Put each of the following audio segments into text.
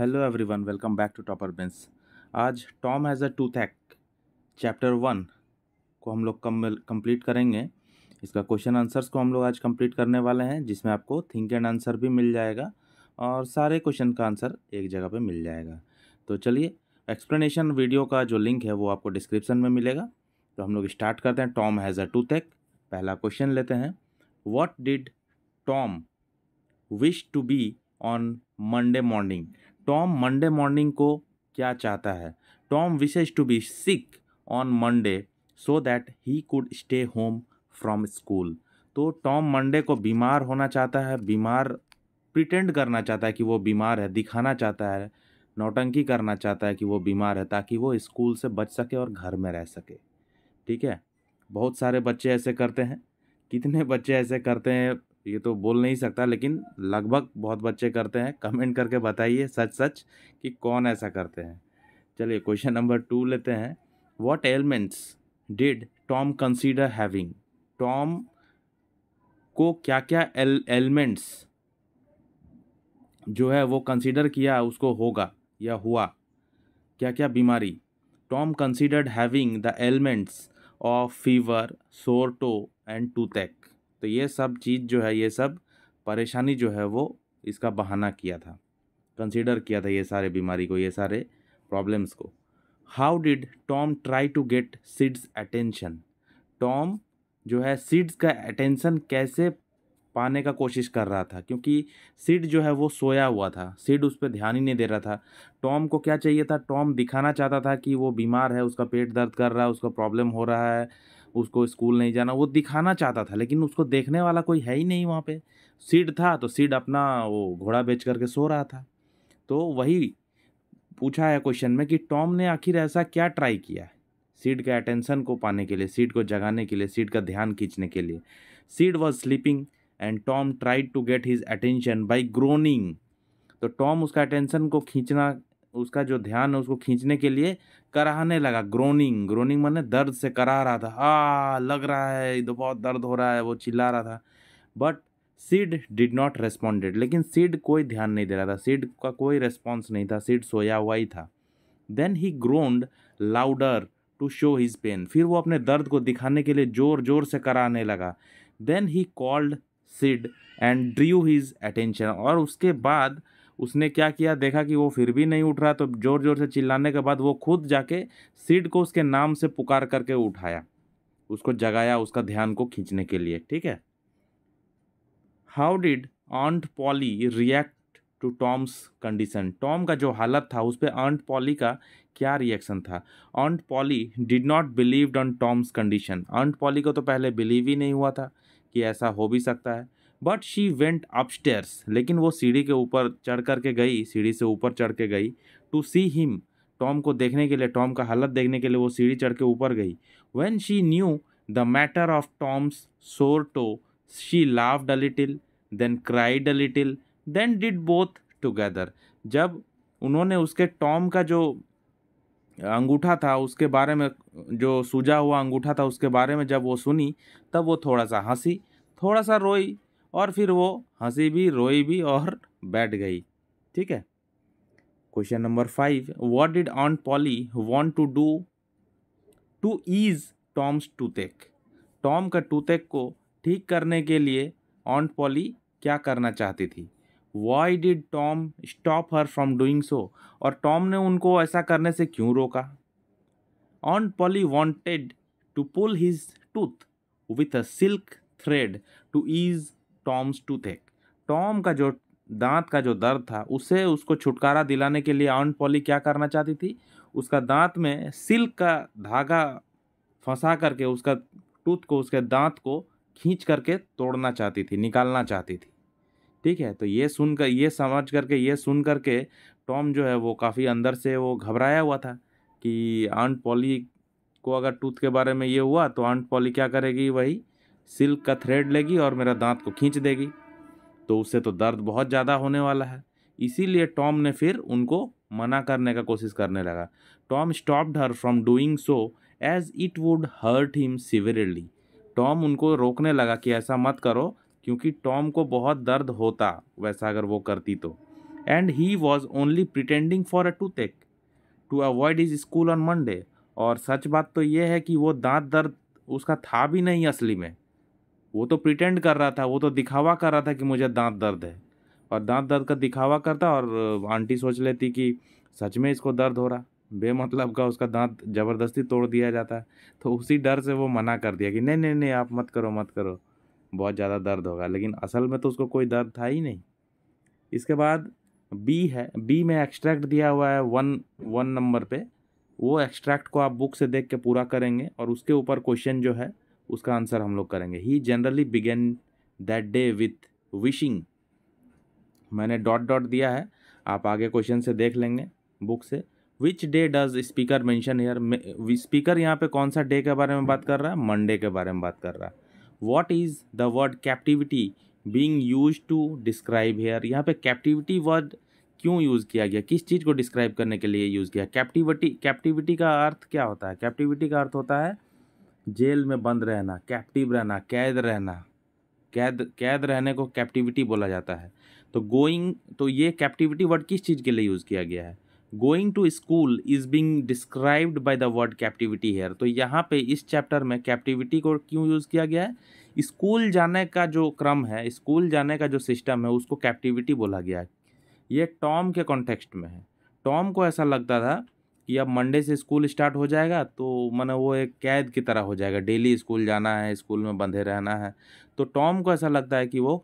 hello everyone welcome back to topper बेंस आज Tom has a थैक चैप्टर वन को हम लोग कम कंप्लीट करेंगे इसका क्वेश्चन आंसर्स को हम लोग आज कंप्लीट करने वाले हैं जिसमें आपको थिंक एंड आंसर भी मिल जाएगा और सारे क्वेश्चन का आंसर एक जगह पे मिल जाएगा तो चलिए एक्सप्लेनेशन वीडियो का जो लिंक है वो आपको डिस्क्रिप्शन में मिलेगा तो हम लोग स्टार्ट करते हैं टॉम हैज़ अ थैक पहला क्वेश्चन लेते हैं what did Tom wish to be on Monday morning Tom Monday morning को क्या चाहता है Tom wishes to be sick on Monday so that he could stay home from school तो Tom Monday को बीमार होना चाहता है बीमार प्रिटेंड करना चाहता है कि वो बीमार है दिखाना चाहता है नौटंकी करना चाहता है कि वो बीमार है ताकि वो स्कूल से बच सके और घर में रह सके ठीक है बहुत सारे बच्चे ऐसे करते हैं कितने बच्चे ऐसे करते हैं ये तो बोल नहीं सकता लेकिन लगभग बहुत बच्चे करते हैं कमेंट करके बताइए सच सच कि कौन ऐसा करते हैं चलिए क्वेश्चन नंबर टू लेते हैं what elements did Tom consider having Tom को क्या क्या एलिमेंट्स जो है वो कंसीडर किया उसको होगा या हुआ क्या क्या बीमारी Tom considered having the elements of fever sore throat and toothache तो ये सब चीज़ जो है ये सब परेशानी जो है वो इसका बहाना किया था कंसिडर किया था ये सारे बीमारी को ये सारे प्रॉब्लम्स को how did Tom try to get Sid's attention Tom जो है सीड्स का अटेंशन कैसे पाने का कोशिश कर रहा था क्योंकि सीड जो है वो सोया हुआ था सीड उस पर ध्यान ही नहीं दे रहा था टॉम को क्या चाहिए था टॉम दिखाना चाहता था कि वो बीमार है उसका पेट दर्द कर रहा है उसका प्रॉब्लम हो रहा है उसको स्कूल नहीं जाना वो दिखाना चाहता था लेकिन उसको देखने वाला कोई है ही नहीं वहाँ पे सीड था तो सीड अपना वो घोड़ा बेच करके सो रहा था तो वही पूछा है क्वेश्चन में कि टॉम ने आखिर ऐसा क्या ट्राई किया है सीड के अटेंशन को पाने के लिए सीड को जगाने के लिए सीड का ध्यान खींचने के लिए Sid was sleeping and Tom tried to get his attention by groaning तो टॉम उसका अटेंशन को खींचना उसका जो ध्यान है उसको खींचने के लिए कराहने लगा ग्रोनिंग ग्रोनिंग मैंने दर्द से करा रहा था आ लग रहा है तो बहुत दर्द हो रहा है वो चिल्ला रहा था but Sid did not responded लेकिन सीड कोई ध्यान नहीं दे रहा था सीड का कोई रेस्पॉन्स नहीं था सीड सोया हुआ ही था then he groaned louder to show his pain फिर वो अपने दर्द को दिखाने के लिए जोर जोर से कराने लगा then he called Sid and drew his attention और उसके बाद उसने क्या किया देखा कि वो फिर भी नहीं उठ रहा तो ज़ोर ज़ोर से चिल्लाने के बाद वो खुद जाके सीड को उसके नाम से पुकार करके उठाया उसको जगाया उसका ध्यान को खींचने के लिए ठीक है how did Aunt Polly react to Tom's condition Tom का जो हालत था उस पर आंट पॉली का क्या रिएक्शन था Aunt Polly did not believe on Tom's condition Aunt Polly को तो पहले बिलीव ही नहीं हुआ था कि ऐसा हो भी सकता है बट शी वेंट अपस्टेयर्स लेकिन वो सीढ़ी के ऊपर चढ़ कर के गई सीढ़ी से ऊपर चढ़ के गई टू सी हिम टॉम को देखने के लिए टॉम का हालत देखने के लिए वो सीढ़ी चढ़ के ऊपर गई when she knew the matter of Tom's sore toe she laughed little then cried little then did both together जब उन्होंने उसके टॉम का जो अंगूठा था उसके बारे में जो सूजा हुआ अंगूठा था उसके बारे में जब वो सुनी तब वो थोड़ा सा हंसी थोड़ा सा रोई और फिर वो हंसी भी रोई भी और बैठ गई ठीक है question number five what did Aunt Polly want to do to ease Tom's toothache Tom का टूथेक को ठीक करने के लिए ऑन्ट पॉली क्या करना चाहती थी why did Tom stop her from doing so और टॉम ने उनको ऐसा करने से क्यों रोका Aunt Polly wanted to pull his tooth with a silk thread to ease Tom's tooth एक टॉम का जो दांत का जो दर्द था उसे उसको छुटकारा दिलाने के लिए ऑन पॉली क्या करना चाहती थी उसका दांत में सिल्क का धागा फंसा करके उसका टूथ को उसके दांत को खींच करके तोड़ना चाहती थी निकालना चाहती थी ठीक है तो ये सुन कर ये समझ करके ये सुन करके टॉम जो है वो काफ़ी अंदर से वो घबराया हुआ था कि आंट पॉली को अगर टूथ के बारे में ये हुआ तो आंट पॉली क्या करेगी वही सिल्क का थ्रेड लेगी और मेरा दांत को खींच देगी तो उससे तो दर्द बहुत ज़्यादा होने वाला है इसीलिए टॉम ने फिर उनको मना करने का कोशिश करने लगा Tom stopped her from doing so as it would hurt him severely Tom उनको रोकने लगा कि ऐसा मत करो क्योंकि टॉम को बहुत दर्द होता वैसा अगर वो करती तो and he was only pretending for a toothache to avoid his school on Monday और सच बात तो ये है कि वो दांत दर्द उसका था भी नहीं असली में वो तो प्रिटेंड कर रहा था वो तो दिखावा कर रहा था कि मुझे दांत दर्द है और दांत दर्द का दिखावा करता और आंटी सोच लेती कि सच में इसको दर्द हो रहा बेमतलब का उसका दांत ज़बरदस्ती तोड़ दिया जाता है तो उसी डर से वो मना कर दिया कि नहीं नहीं नहीं आप मत करो मत करो बहुत ज़्यादा दर्द होगा लेकिन असल में तो उसको कोई दर्द था ही नहीं इसके बाद बी है बी में एक्सट्रैक्ट दिया हुआ है वन वन नंबर पे वो एक्सट्रैक्ट को आप बुक से देख के पूरा करेंगे और उसके ऊपर क्वेश्चन जो है उसका आंसर हम लोग करेंगे he generally began that day with wishing मैंने डॉट डॉट दिया है आप आगे क्वेश्चन से देख लेंगे बुक से which day does speaker mention here speaker यहाँ पे कौन सा डे के बारे में बात कर रहा है मंडे के बारे में बात कर रहा है what is the word captivity being use to describe here यहाँ पे कैप्टिविटी वर्ड क्यों यूज़ किया गया किस चीज़ को डिस्क्राइब करने के लिए यूज़ किया कैप्टिविटी कैप्टिविटी का अर्थ क्या होता है कैप्टिविटी का अर्थ होता है जेल में बंद रहना कैप्टिव रहना कैद रहना कैद कैद रहने को कैप्टिविटी बोला जाता है तो गोइंग तो ये कैप्टिविटी वर्ड किस चीज़ के लिए यूज़ किया गया है going to school is being described by the word captivity here तो यहाँ पे इस चैप्टर में कैप्टिविटी को क्यों यूज़ किया गया है स्कूल जाने का जो क्रम है स्कूल जाने का जो सिस्टम है उसको कैप्टिविटी बोला गया है ये टॉम के कॉन्टेक्स्ट में है टॉम को ऐसा लगता था कि अब मंडे से स्कूल स्टार्ट हो जाएगा तो मैंने वो एक कैद की तरह हो जाएगा डेली स्कूल जाना है स्कूल में बंधे रहना है तो टॉम को ऐसा लगता है कि वो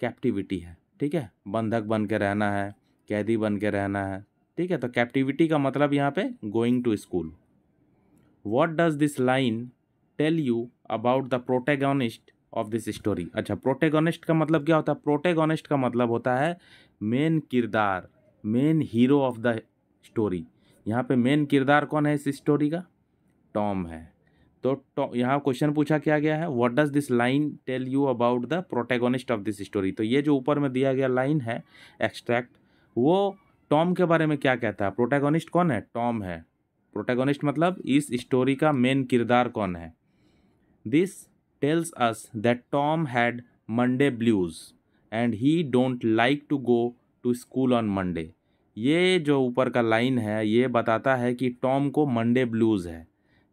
कैप्टिविटी है ठीक है बंधक बन के रहना है कैदी बन के रहना है ठीक है तो कैप्टिविटी का मतलब यहाँ पे going to school what does this line tell you about the protagonist of this story अच्छा प्रोटेगोनिस्ट का मतलब क्या होता है प्रोटेगोनिस्ट का मतलब होता है मेन किरदार main hero of the story यहाँ पे मेन किरदार कौन है इस स्टोरी का टॉम है तो यहाँ क्वेश्चन पूछा क्या गया है what does this line tell you about the protagonist of this story तो ये जो ऊपर में दिया गया लाइन है एक्सट्रैक्ट वो टॉम के बारे में क्या कहता है प्रोटेगोनिस्ट कौन है टॉम है प्रोटेगोनिस्ट मतलब इस स्टोरी का मेन किरदार कौन है this tells us that Tom had Monday blues and he don't like to go to school on Monday ये जो ऊपर का लाइन है ये बताता है कि टॉम को मंडे ब्लूज़ है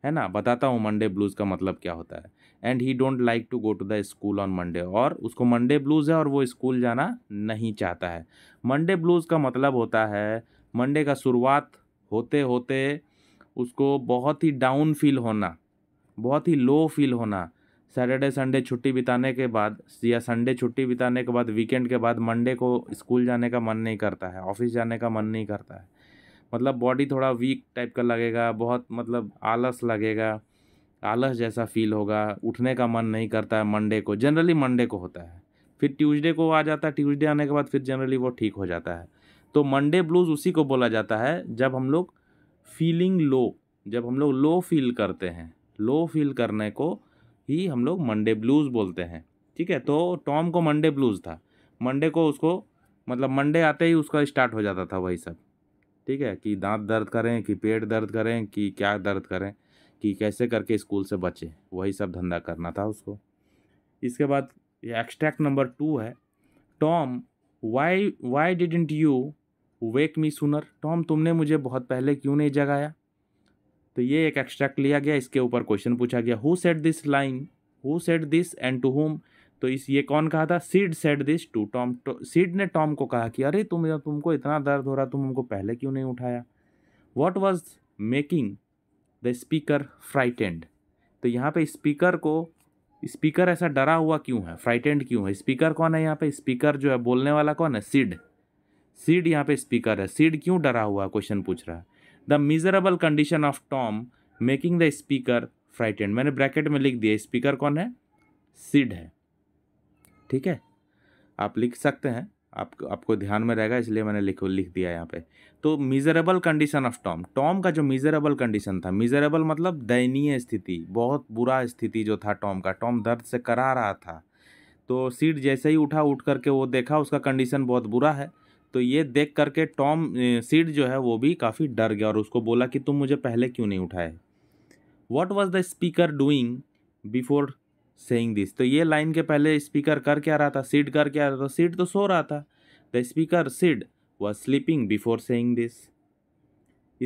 है ना बताता हूँ मंडे ब्लूज़ का मतलब क्या होता है and he don't like to go to the school on Monday और उसको मंडे ब्लूज़ है और वो स्कूल जाना नहीं चाहता है मंडे ब्लूज़ का मतलब होता है मंडे का शुरुआत होते होते उसको बहुत ही डाउन फील होना बहुत ही लो फील होना सैटरडे संडे छुट्टी बिताने के बाद या संडे छुट्टी बिताने के बाद वीकेंड के बाद मंडे को स्कूल जाने का मन नहीं करता है ऑफिस जाने का मन नहीं करता है मतलब बॉडी थोड़ा वीक टाइप का लगेगा बहुत मतलब आलस लगेगा आलस जैसा फील होगा उठने का मन नहीं करता है मंडे को जनरली मंडे को होता है फिर ट्यूसडे को आ जाता है ट्यूसडे आने के बाद फिर जनरली वो ठीक हो जाता है तो मंडे ब्लूज़ उसी को बोला जाता है जब हम लोग फीलिंग लो जब हम लोग लो फील करते हैं लो फील करने को ही हम लोग मंडे ब्लूज़ बोलते हैं ठीक है तो टॉम को मंडे ब्लूज़ था मंडे को उसको मतलब मंडे आते ही उसका स्टार्ट हो जाता था वही सब ठीक है कि दांत दर्द करें कि पेट दर्द करें कि क्या दर्द करें कि कैसे करके स्कूल से बचें वही सब धंधा करना था उसको इसके बाद ये एक्सट्रैक्ट नंबर टू है Tom why why didn't you wake me sooner Tom तुमने मुझे बहुत पहले क्यों नहीं जगाया तो ये एक एक्स्ट्रैक्ट लिया गया इसके ऊपर क्वेश्चन पूछा गया who said this line who said this and to whom तो इस ये कौन कहा था Sid said this to Tom Sid ने टॉम को कहा कि अरे तुम तुमको इतना दर्द हो रहा तुम हमको पहले क्यों नहीं उठाया what was making the speaker frightened तो यहाँ पे स्पीकर को स्पीकर ऐसा डरा हुआ क्यों है फ्राइटेंड क्यों है स्पीकर कौन है यहाँ पे स्पीकर जो है बोलने वाला कौन है सीड सीड यहाँ पे स्पीकर है सीड क्यों डरा हुआ क्वेश्चन पूछ रहा है the miserable condition of Tom making the speaker frightened मैंने ब्रैकेट में लिख दिया स्पीकर कौन है सिड है ठीक है आप लिख सकते हैं आप आपको ध्यान में रहेगा इसलिए मैंने लिख लिख दिया यहाँ पे तो miserable condition of Tom Tom का जो मिजरेबल कंडीशन था मिजरेबल मतलब दयनीय स्थिति बहुत बुरा स्थिति जो था टॉम का टॉम दर्द से करा रहा था तो सीट जैसे ही उठा उठ करके वो देखा उसका कंडीशन बहुत बुरा है तो ये देख करके टॉम सीड जो है वो भी काफ़ी डर गया और उसको बोला कि तुम मुझे पहले क्यों नहीं उठाए what was the speaker doing before saying this तो ये लाइन के पहले स्पीकर कर क्या रहा था सीड कर क्या रहा था सीड तो सो रहा था the speaker Sid was sleeping before saying this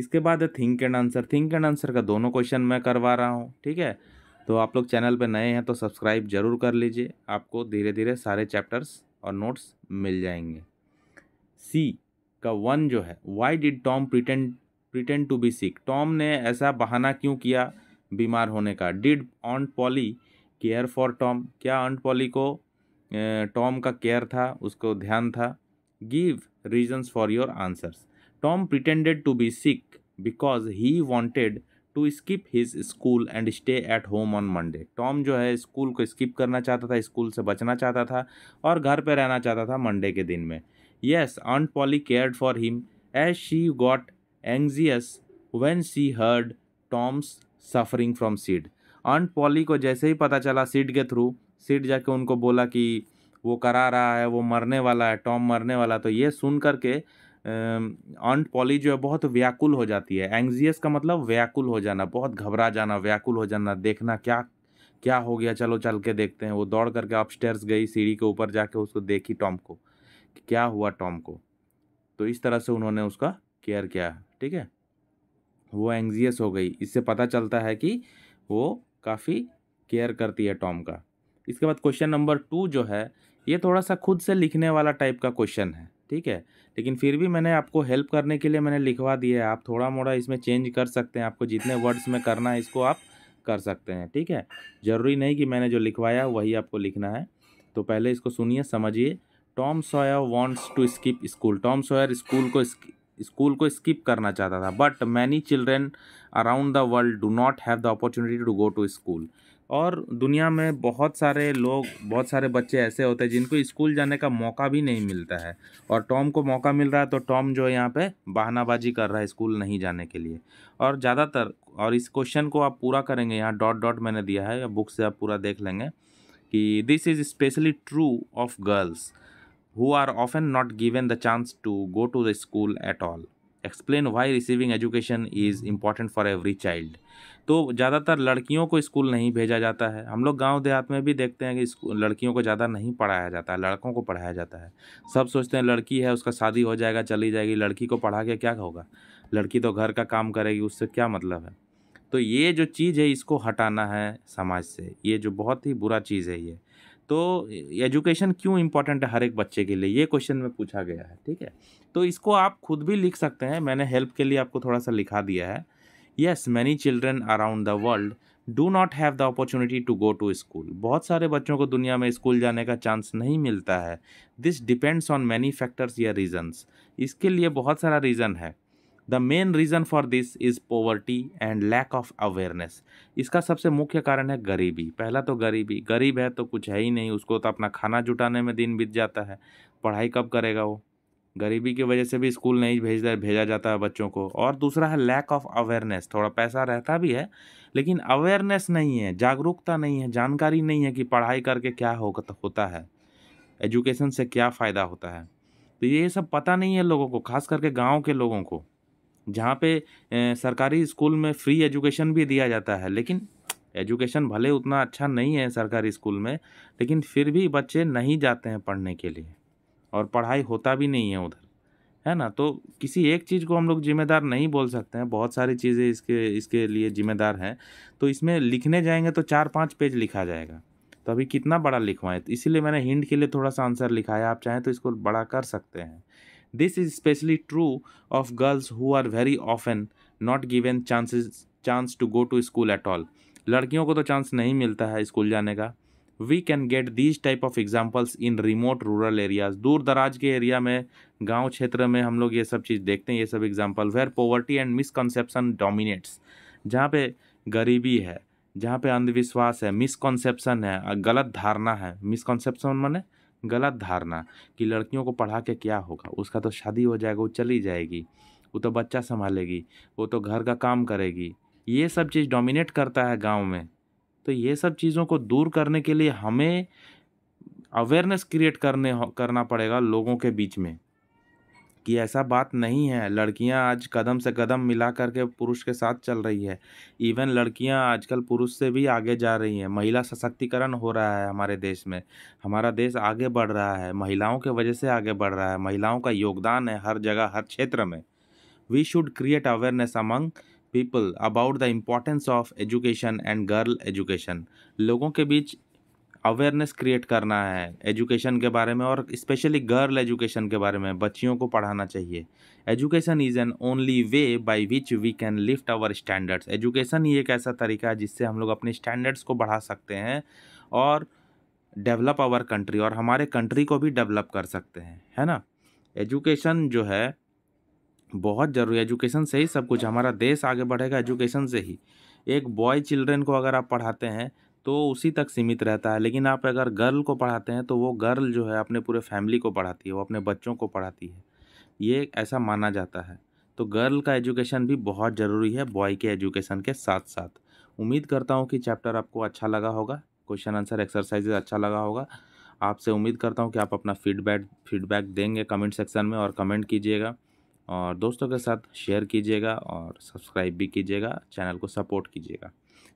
इसके बाद है think and answer think and answer का दोनों क्वेश्चन मैं करवा रहा हूँ ठीक है तो आप लोग चैनल पर नए हैं तो सब्सक्राइब जरूर कर लीजिए आपको धीरे धीरे सारे चैप्टर्स और नोट्स मिल जाएंगे सी का वन जो है why did Tom pretend pretend to be sick Tom ने ऐसा बहाना क्यों किया बीमार होने का did Aunt Polly care for Tom क्या ऑन्ट पॉली को टॉम का केयर था उसको ध्यान था give reasons for your answers Tom pretended to be sick because he wanted to skip his school and stay at home on Monday Tom जो है school को स्किप करना चाहता था स्कूल से बचना चाहता था और घर पर रहना चाहता था मंडे के दिन में Yes, Aunt Polly cared for him as she got anxious when she heard Tom's suffering from Sid Aunt Polly को जैसे ही पता चला सीड के थ्रू सीड जाके उनको बोला कि वो करा रहा है वो मरने वाला है टॉम मरने वाला तो ये सुन करके आंट पॉली जो है बहुत व्याकुल हो जाती है एंग्जियस का मतलब व्याकुल हो जाना बहुत घबरा जाना व्याकुल हो जाना देखना क्या क्या हो गया चलो चल के देखते हैं वो दौड़ करके अपस्टेयर्स गई सीढ़ी के ऊपर जाके उसको देखी टॉम को क्या हुआ टॉम को तो इस तरह से उन्होंने उसका केयर किया ठीक है वो एंग्जियस हो गई इससे पता चलता है कि वो काफ़ी केयर करती है टॉम का इसके बाद क्वेश्चन नंबर टू जो है ये थोड़ा सा खुद से लिखने वाला टाइप का क्वेश्चन है ठीक है लेकिन फिर भी मैंने आपको हेल्प करने के लिए मैंने लिखवा दिया है आप थोड़ा मोड़ा इसमें चेंज कर सकते हैं आपको जितने वर्ड्स में करना है इसको आप कर सकते हैं ठीक है ज़रूरी नहीं कि मैंने जो लिखवाया वही आपको लिखना है तो पहले इसको सुनिए समझिए Tom Sawyer wants to skip school Tom Sawyer school को स्कूल को स्किप करना चाहता था but many children around the world do not have the opportunity to go to school और दुनिया में बहुत सारे लोग बहुत सारे बच्चे ऐसे होते हैं जिनको स्कूल जाने का मौका भी नहीं मिलता है और टॉम को मौका मिल रहा है तो टॉम जो है यहाँ पे बहानाबाजी कर रहा है स्कूल नहीं जाने के लिए और ज़्यादातर और इस क्वेश्चन को आप पूरा करेंगे यहाँ डॉट डॉट मैंने दिया है या बुक से आप पूरा देख लेंगे कि this is specially true of girls who are often not given the chance to go to the school at all explain why receiving education is important for every child तो ज़्यादातर लड़कियों को स्कूल नहीं भेजा जाता है हम लोग गांव देहात में भी देखते हैं कि लड़कियों को ज़्यादा नहीं पढ़ाया जाता है लड़कों को पढ़ाया जाता है सब सोचते हैं लड़की है उसका शादी हो जाएगा चली जाएगी लड़की को पढ़ा के क्या होगा लड़की तो घर का काम करेगी उससे क्या मतलब है तो ये जो चीज़ है इसको हटाना है समाज से ये जो बहुत ही बुरा चीज़ है ये तो एजुकेशन क्यों इम्पोर्टेंट है हर एक बच्चे के लिए ये क्वेश्चन में पूछा गया है ठीक है तो इसको आप खुद भी लिख सकते हैं मैंने हेल्प के लिए आपको थोड़ा सा लिखा दिया है yes many children around the world do not have the opportunity to go to school बहुत सारे बच्चों को दुनिया में स्कूल जाने का चांस नहीं मिलता है this depends on many factors या रीजन्स इसके लिए बहुत सारा रीज़न है the main reason for this is poverty and lack of awareness इसका सबसे मुख्य कारण है गरीबी पहला तो गरीबी गरीब है तो कुछ है ही नहीं उसको तो अपना खाना जुटाने में दिन बीत जाता है पढ़ाई कब करेगा वो गरीबी की वजह से भी स्कूल नहीं भेज भेजा जाता है बच्चों को और दूसरा है लैक ऑफ अवेयरनेस थोड़ा पैसा रहता भी है लेकिन अवेयरनेस नहीं है जागरूकता नहीं है जानकारी नहीं है कि पढ़ाई करके क्या होता है एजुकेशन से क्या फ़ायदा होता है तो ये सब पता नहीं है लोगों को खास करके गाँव के लोगों को जहाँ पे सरकारी स्कूल में फ्री एजुकेशन भी दिया जाता है लेकिन एजुकेशन भले उतना अच्छा नहीं है सरकारी स्कूल में लेकिन फिर भी बच्चे नहीं जाते हैं पढ़ने के लिए और पढ़ाई होता भी नहीं है उधर है ना तो किसी एक चीज़ को हम लोग जिम्मेदार नहीं बोल सकते हैं बहुत सारी चीज़ें इसके इसके लिए जिम्मेदार हैं तो इसमें लिखने जाएंगे तो चार पाँच पेज लिखा जाएगा तो अभी कितना बड़ा लिखवाएं तो इसीलिए मैंने हिंड के लिए थोड़ा सा आंसर लिखा है आप चाहें तो इसको बड़ा कर सकते हैं this is specially true of girls who are very often not given chances chance to go to school at all लड़कियों को तो चांस नहीं मिलता है स्कूल जाने का we can get these type of examples in remote rural areas दूर दराज के एरिया में गाँव क्षेत्र में हम लोग ये सब चीज़ देखते हैं ये सब example where poverty and misconception dominates जहाँ पे गरीबी है जहाँ पे अंधविश्वास है मिसकनसेप्शन है गलत धारणा है मिसकनसेप्शन माने गलत धारणा कि लड़कियों को पढ़ा के क्या होगा उसका तो शादी हो जाएगा वो चली जाएगी वो तो बच्चा संभालेगी वो तो घर का काम करेगी ये सब चीज़ डोमिनेट करता है गांव में तो ये सब चीज़ों को दूर करने के लिए हमें अवेयरनेस क्रिएट करने करना पड़ेगा लोगों के बीच में कि ऐसा बात नहीं है लड़कियां आज कदम से कदम मिला करके पुरुष के साथ चल रही है इवन लड़कियां आजकल पुरुष से भी आगे जा रही हैं महिला सशक्तिकरण हो रहा है हमारे देश में हमारा देश आगे बढ़ रहा है महिलाओं के वजह से आगे बढ़ रहा है महिलाओं का योगदान है हर जगह हर क्षेत्र में we should create awareness among people about the importance of education and girl education लोगों के बीच अवेयरनेस क्रिएट करना है एजुकेशन के बारे में और स्पेशली गर्ल एजुकेशन के बारे में बच्चियों को पढ़ाना चाहिए education is an only way by which we can lift our standards education ही एक ऐसा तरीका है जिससे हम लोग अपने स्टैंडर्ड्स को बढ़ा सकते हैं और डेवलप आवर कंट्री और हमारे कंट्री को भी डेवलप कर सकते हैं है ना एजुकेशन जो है बहुत ज़रूरी एजुकेशन से ही सब कुछ हमारा देश आगे बढ़ेगा एजुकेशन से ही एक बॉय चिल्ड्रेन को अगर आप पढ़ाते हैं तो उसी तक सीमित रहता है लेकिन आप अगर गर्ल को पढ़ाते हैं तो वो गर्ल जो है अपने पूरे फैमिली को पढ़ाती है वो अपने बच्चों को पढ़ाती है ये ऐसा माना जाता है तो गर्ल का एजुकेशन भी बहुत ज़रूरी है बॉय के एजुकेशन के साथ साथ उम्मीद करता हूँ कि चैप्टर आपको अच्छा लगा होगा क्वेश्चन आंसर एक्सरसाइजेज अच्छा लगा होगा आपसे उम्मीद करता हूँ कि आप अपना फीडबैक फीडबैक देंगे कमेंट सेक्शन में और कमेंट कीजिएगा और दोस्तों के साथ शेयर कीजिएगा और सब्सक्राइब भी कीजिएगा चैनल को सपोर्ट कीजिएगा